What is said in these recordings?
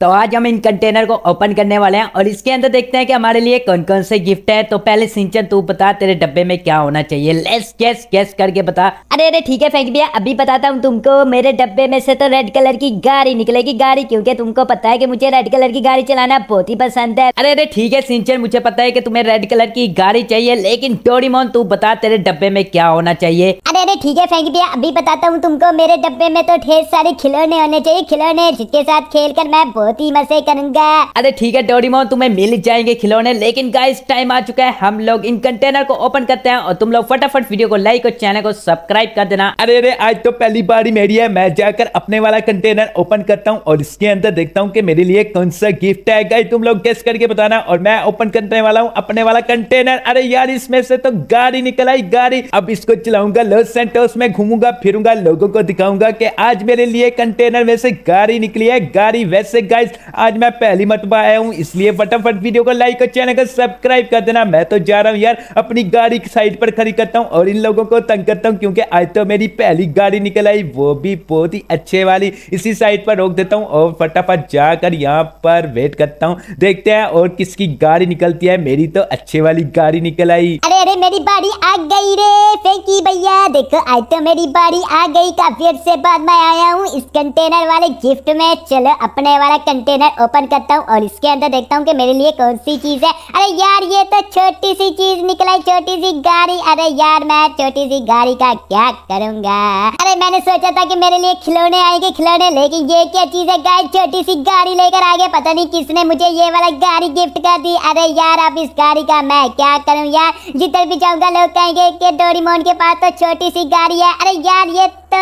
तो आज हम इन कंटेनर को ओपन करने वाले हैं और इसके अंदर देखते हैं कि हमारे लिए कौन कौन से गिफ्ट है तो पहले सिंचन तू बता तेरे डब्बे में क्या होना चाहिए लेस गेस गेस करके बता अरे अरे ठीक है फेंक भैया अभी बताता हूँ तुमको मेरे डब्बे में से तो रेड कलर की गाड़ी निकलेगी गाड़ी क्योंकि तुमको पता है की मुझे रेड कलर की गाड़ी चलाना बहुत ही पसंद है अरे अरे ठीक है सिंचन मुझे पता है की तुम्हें रेड कलर की गाड़ी चाहिए लेकिन डोरीमोन तू बता तेरे डब्बे में क्या होना चाहिए अरे अरे ठीक है फेंक भैया अभी बताता हूँ तुमको मेरे डब्बे में तो ढेर सारे खिलौने होने चाहिए खिलौने जिसके साथ खेल मैं बहुत ही मजे करूंगा अरे ठीक है डोरीमोन तुम्हें मिल जाएंगे खिलौने लेकिन गाइस टाइम आ चुका है हम लोग इन कंटेनर को ओपन करते हैं और तुम लोग फटाफट वीडियो को लाइक और चैनल को सब्सक्राइब कर देना अरे अरे आज तो पहली ही मेरी है मैं जाकर अपने वाला कंटेनर ओपन करता हूँ और इसके अंदर देखता हूँ की मेरे लिए कौन सा गिफ्ट है गाइस तुम लोग गेस करके बताना और मैं ओपन करने वाला हूँ अपने वाला कंटेनर अरे यार इसमें से तो गाड़ी निकल आई गाड़ी अब इसको चलाऊंगा लॉस सेंटोस में घूमूंगा फिरूंगा लोगों को दिखाऊंगा कि आज मेरे लिए कंटेनर में से गाड़ी निकली है गाड़ी वैसे गाड़ी गाइस आज मैं पहली मतबा आया हूँ इसलिए फटाफट वीडियो को लाइक और चैनल को सब्सक्राइब कर देना मैं तो जा रहा हूँ यार अपनी गाड़ी की साइड पर खड़ी करता हूँ और इन लोगों को तंग करता हूँ क्योंकि आज तो मेरी पहली गाड़ी निकल आई वो भी बहुत ही अच्छे वाली इसी साइड पर रोक देता हूँ और फटाफट जाकर यहाँ पर वेट करता हूँ देखते हैं और किसकी गाड़ी निकलती है मेरी तो अच्छे वाली गाड़ी निकल आई अरे अरे मेरी गाड़ी आ गई रे फेंकी भैया देखो आज तो मेरी गाड़ी आ गई काफी अच्छे बाद मैं आया हूँ इस कंटेनर वाले गिफ्ट में चलो अपने वाला कंटेनर ओपन करता हूँ और इसके अंदर देखता हूँ कि मेरे लिए कौन सी चीज़ है अरे यार ये तो छोटी सी चीज़ निकला छोटी सी गाड़ी अरे यार मैं छोटी सी गाड़ी का क्या करूंगा अरे मैंने सोचा था कि मेरे लिए खिलौने आएंगे खिलौने लेकिन ये क्या चीज़ है गाय छोटी सी गाड़ी लेकर आ गए पता नहीं किसने मुझे ये वाला गाड़ी गिफ्ट कर दी अरे यार अब इस गाड़ी का मैं क्या करूँ यार जिधर भी जाऊंगा लोग कहेंगे कि डोरीमोन के पास तो छोटी सी गाड़ी है अरे यार ये तो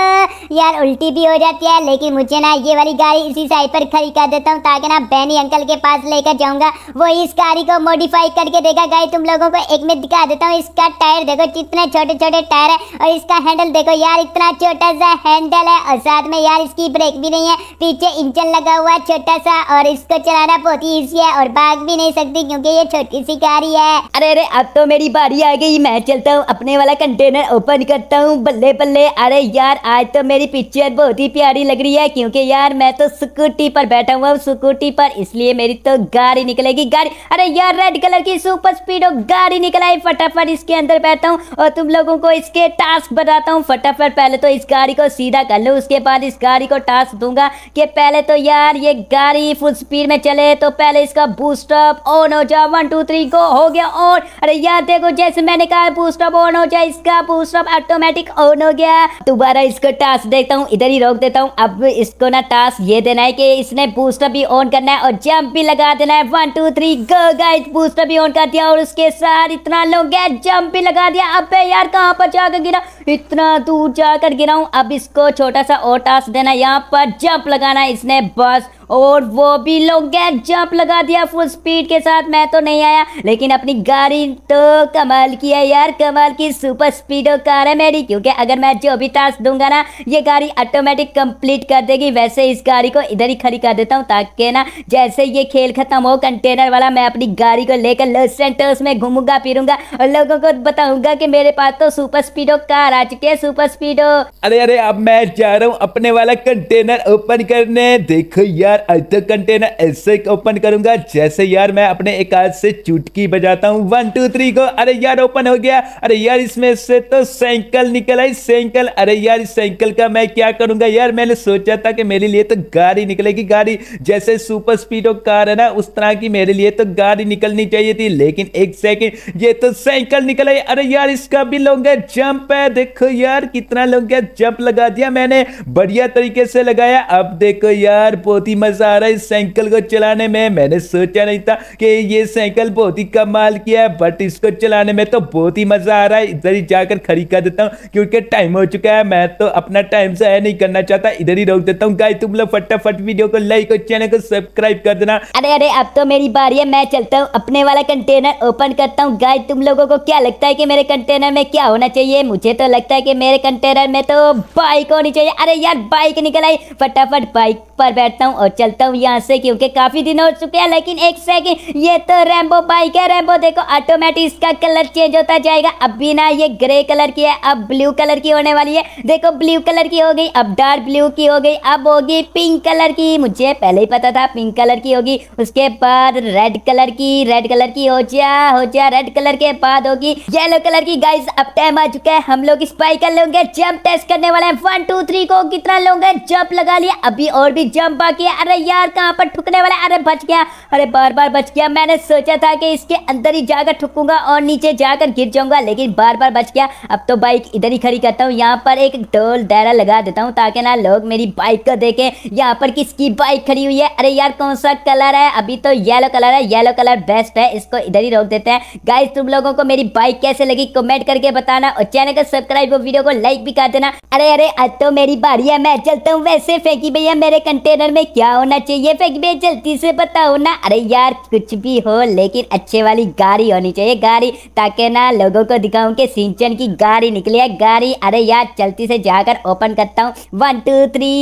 यार उल्टी भी हो जाती है लेकिन मुझे ना ये वाली गाड़ी इसी साइड पर खड़ी कर देता हूँ ताकि ना बैनी अंकल के पास लेकर जाऊंगा वो इस गाड़ी को मॉडिफाई करके देगा गाई तुम लोगों को एक में दिखा देता हूँ इसका टायर देखो कितने छोटे छोटे टायर है और इसका हैंडल देखो यार इतना छोटा सा हैंडल है और साथ में यार इसकी ब्रेक भी नहीं है पीछे इंजन लगा हुआ है छोटा सा और इसको चलाना बहुत ही ईजी है और भाग भी नहीं सकती क्योंकि ये छोटी सी गाड़ी है अरे अरे अब तो मेरी बारी आ गई मैं चलता हूँ अपने वाला कंटेनर ओपन करता हूँ बल्ले बल्ले अरे यार आज तो मेरी पिक्चर बहुत ही प्यारी लग रही है क्योंकि यार मैं तो स्कूटी पर बैठा हुआ हूँ स्कूटी पर इसलिए मेरी तो गाड़ी निकलेगी गाड़ी अरे यार रेड कलर की सुपर स्पीड गाड़ी निकलाई फटाफट इसके अंदर बैठता हूँ और तुम लोगों को इसके टास्क बताता हूँ फटाफट पहले तो इस गाड़ी को सीधा कर लूँ उसके बाद इस गाड़ी को टास्क दूंगा कि पहले तो यार ये गाड़ी फुल स्पीड में चले तो पहले इसका बूस्टअप ऑन हो जाए वन टू थ्री गो हो गया ऑन अरे यार देखो जैसे मैंने कहा बूस्टअप ऑन हो जाए इसका बूस्टअप ऑटोमेटिक ऑन हो गया दोबारा इसको टास्क देखता हूँ इधर ही रोक देता हूँ अब इसको ना टास्क ये देना है कि इसने बूस्ट बूस्टर भी ऑन करना है और जंप भी लगा देना है one two three go guys booster भी ऑन कर दिया और उसके साथ इतना लोग जंप भी लगा दिया अब यार कहां पर जाकर गिरा इतना दूर जाकर गिरा अब इसको छोटा सा और टास्क देना यहाँ पर जंप लगाना इसने बस और वो भी लोग जंप लगा दिया फुल स्पीड के साथ मैं तो नहीं आया लेकिन अपनी गाड़ी तो कमाल की है यार कमाल की सुपर स्पीडो कार है मेरी क्योंकि अगर मैं जो भी टास्क दूंगा ना ये गाड़ी ऑटोमेटिक कंप्लीट कर देगी वैसे इस गाड़ी को इधर ही खड़ी कर देता हूँ ताकि ना जैसे ये खेल खत्म हो कंटेनर वाला मैं अपनी गाड़ी को लेकर लॉस सेंटर्स में घूमूंगा फिरूंगा और लोगों को बताऊंगा कि मेरे पास तो सुपर स्पीडो कार आ चुके हैं सुपर स्पीडो अरे अरे अब मैं जा रहा हूँ अपने वाला कंटेनर ओपन करने देखो यार आज तो कंटेनर ऐसे ओपन करूंगा जैसे यार मैं अपने एक हाथ से चुटकी बजाता हूँ वन टू थ्री को अरे यार ओपन हो गया अरे यार इसमें से तो साइकिल निकल आई साइकिल अरे यार साइकिल का मैं क्या करूंगा यार मैंने सोचा था कि मेरे लिए तो गाड़ी निकलेगी गाड़ी जैसे सुपर स्पीडो कार है ना उस तरह की मेरे लिए तो गाड़ी निकलनी चाहिए थी लेकिन एक सेकेंड ये तो साइकिल निकल आई अरे यार इसका भी लोग जंप है देखो यार कितना गया जंप लगा दिया मैंने बढ़िया तरीके से लगाया अब देखो यार बहुत ही मजा आ रहा है इस साइकिल को चलाने में मैंने सोचा नहीं था कि ये साइकिल बहुत ही कमाल किया है बट इसको चलाने में तो बहुत ही मजा आ रहा है इधर ही जाकर खड़ी कर देता हूँ क्योंकि टाइम हो चुका है मैं तो अपना टाइम से है नहीं करना चाहता इधर ही रोक देता हूँ गाय तुम लोग फटाफट वीडियो को लाइक और चैनल को सब्सक्राइब कर देना अरे अरे अब तो मेरी बारी है मैं चलता हूँ अपने वाला कंटेनर ओपन करता हूँ गाय तुम लोगों को क्या लगता है की मेरे कंटेनर में क्या होना चाहिए मुझे तो लगता है कि मेरे कंटेनर में तो बाइक होनी चाहिए अरे यार बाइक निकल आई फटाफट बाइक पर बैठता हूँ और चलता हूँ यहाँ से क्योंकि काफ़ी दिन हो चुके हैं लेकिन एक सेकेंड ये तो रैम्बो बाइक है रैम्बो देखो ऑटोमेटिक इसका कलर चेंज होता जाएगा अब भी ना ये ग्रे कलर की है अब ब्लू कलर की होने वाली है देखो ब्लू कलर की हो गई अब डार्क ब्लू की हो गई अब होगी पिंक कलर की मुझे पहले ही पता था पिंक कलर की होगी उसके बाद रेड कलर की रेड कलर की हो जा हो जा रेड कलर के बाद होगी येलो कलर की गाइस अब टाइम आ चुका है हम लोग इस बाइक कर लेंगे जंप टेस्ट करने वाले हैं वन टू थ्री को कितना लोगे जंप लगा लिया अभी और भी अभी जंप किया अरे यार कहाँ पर ठुकने वाला अरे बच गया अरे बार बार बच गया मैंने सोचा था कि इसके अंदर ही जाकर ठुकूंगा और नीचे जाकर गिर जाऊंगा लेकिन बार बार बच गया अब तो बाइक इधर ही खड़ी करता हूँ यहाँ पर एक डोल दायरा लगा देता हूँ ताकि ना लोग मेरी बाइक को देखें यहाँ पर किसकी बाइक खड़ी हुई है अरे यार कौन सा कलर है अभी तो येलो कलर है येलो कलर बेस्ट है इसको इधर ही रोक देते हैं गाइस तुम लोगों को मेरी बाइक कैसे लगी कमेंट करके बताना और चैनल को सब्सक्राइब और वीडियो को लाइक भी कर देना अरे अरे अब तो मेरी बारी है मैं चलता हूँ वैसे फेंकी भैया मेरे कंटेनर में क्या होना चाहिए फेंक दे जल्दी से बताओ ना अरे यार कुछ भी हो लेकिन अच्छे वाली गाड़ी होनी चाहिए गाड़ी ताकि ना लोगों को दिखाऊं कि सिंचन की गाड़ी निकली है गाड़ी अरे यार जल्दी से जाकर ओपन करता हूँ वन टू थ्री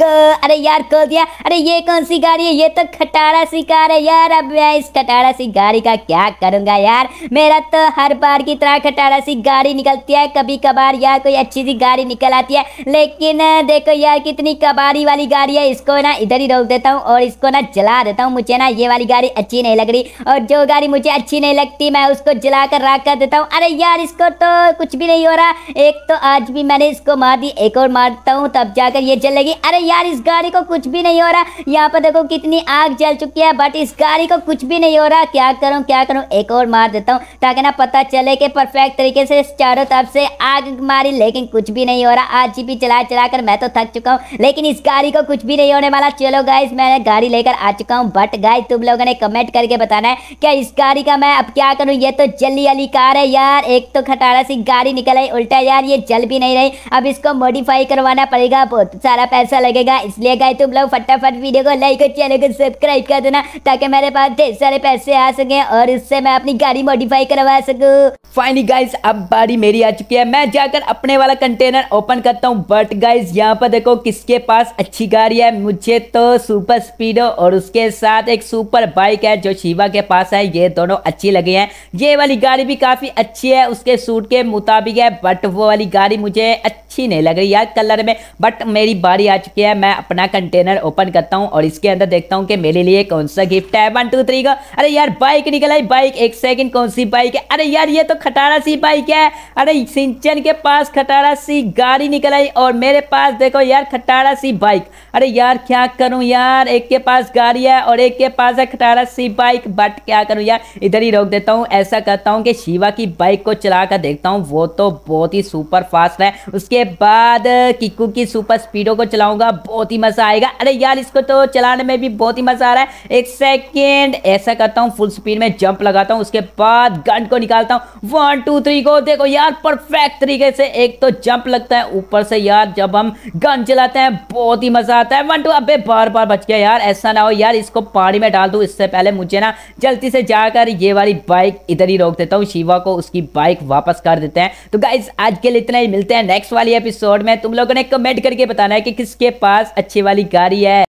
गो अरे यार खोल दिया अरे ये कौन सी गाड़ी है ये तो खटारा सी कार है यार अब मैं इस खटारा सी गाड़ी का क्या करूँगा यार मेरा तो हर बार की तरह खटारा सी गाड़ी निकलती है कभी कभार यार कोई अच्छी सी गाड़ी निकल आती है लेकिन देखो यार कितनी कबाड़ी वाली गाड़ी है इस इसको ना इधर ही रोक देता हूँ और इसको ना जला देता हूँ मुझे ना ये वाली गाड़ी अच्छी नहीं लग रही और जो गाड़ी मुझे अच्छी नहीं लगती मैं उसको जला कर राख कर देता हूँ अरे यार इसको तो कुछ भी नहीं हो रहा एक तो आज भी मैंने इसको मार दी एक और मारता हूँ तब जाकर ये जलेगी अरे यार इस गाड़ी को कुछ भी नहीं हो रहा यहाँ पर देखो कितनी आग जल चुकी है बट इस गाड़ी को कुछ भी नहीं हो रहा क्या करूँ क्या करूँ एक और मार देता हूँ ताकि ना पता चले कि परफेक्ट तरीके से चारों तरफ से आग मारी लेकिन कुछ भी नहीं हो रहा आज भी चला चला कर मैं तो थक चुका हूँ लेकिन इस गाड़ी को कुछ भी नहीं नहीं होने वाला चलो गाइस मैं गाड़ी लेकर आ चुका हूँ बट गाइस तुम लोगों ने कमेंट करके बताना है क्या इस गाड़ी का मैं अब क्या करूँ ये तो जल्दी वाली कार है यार एक तो खटारा सी गाड़ी निकल आई उल्टा यार ये जल भी नहीं रही अब इसको मॉडिफाई करवाना पड़ेगा बहुत सारा पैसा लगेगा इसलिए गाय तुम लोग फटाफट वीडियो को लाइक और चैनल को सब्सक्राइब कर देना ताकि मेरे पास ढेर सारे पैसे आ सके और इससे मैं अपनी गाड़ी मॉडिफाई करवा सकूँ फाइनली गाइज अब बारी मेरी आ चुकी है मैं जाकर अपने वाला कंटेनर ओपन करता हूँ बट गाइज यहाँ पर देखो किसके पास अच्छी गाड़ी है मुझे तो सुपर स्पीडो और उसके साथ एक सुपर बाइक है जो शिवा के पास है ये दोनों अच्छी लगी हैं ये वाली गाड़ी भी काफ़ी अच्छी है उसके सूट के मुताबिक है बट वो वाली गाड़ी मुझे अच्छी नहीं लग रही यार कलर में बट मेरी बारी आ चुकी है मैं अपना कंटेनर ओपन करता हूँ और इसके अंदर देखता हूँ कि मेरे लिए कौन सा गिफ्ट है वन टू थ्री का अरे यार बाइक निकल आई बाइक एक सेकेंड कौन सी बाइक है अरे यार ये तो खटारा सी बाइक है अरे सिंचन के पास खटारा सी गाड़ी निकल आई और मेरे पास देखो यार खटारा सी बाइक अरे यार यार क्या करूं यार एक के पास गाड़ी है और एक के पास है खटारा सी बाइक बट क्या करूं यार इधर ही रोक देता हूं ऐसा करता हूं कि शिवा की बाइक को चला कर देखता हूं वो तो बहुत ही सुपर फास्ट है उसके बाद किक्कू की सुपर स्पीडो को चलाऊंगा बहुत ही मज़ा आएगा अरे यार इसको तो चलाने में भी बहुत ही मज़ा आ रहा है एक सेकेंड ऐसा करता हूँ फुल स्पीड में जंप लगाता हूँ उसके बाद गन को निकालता हूँ वन टू थ्री को देखो यार परफेक्ट तरीके से एक तो जंप लगता है ऊपर से यार जब हम गन चलाते हैं बहुत ही मज़ा आता है वन वन टू अबे बार बार बच गया यार ऐसा ना हो यार इसको पानी में डाल दूँ इससे पहले मुझे ना जल्दी से जाकर ये वाली बाइक इधर ही रोक देता हूँ शिवा को उसकी बाइक वापस कर देते हैं तो गाइज आज के लिए इतना ही मिलते हैं नेक्स्ट वाली एपिसोड में तुम लोगों ने कमेंट करके बताना है कि किसके पास अच्छी वाली गाड़ी है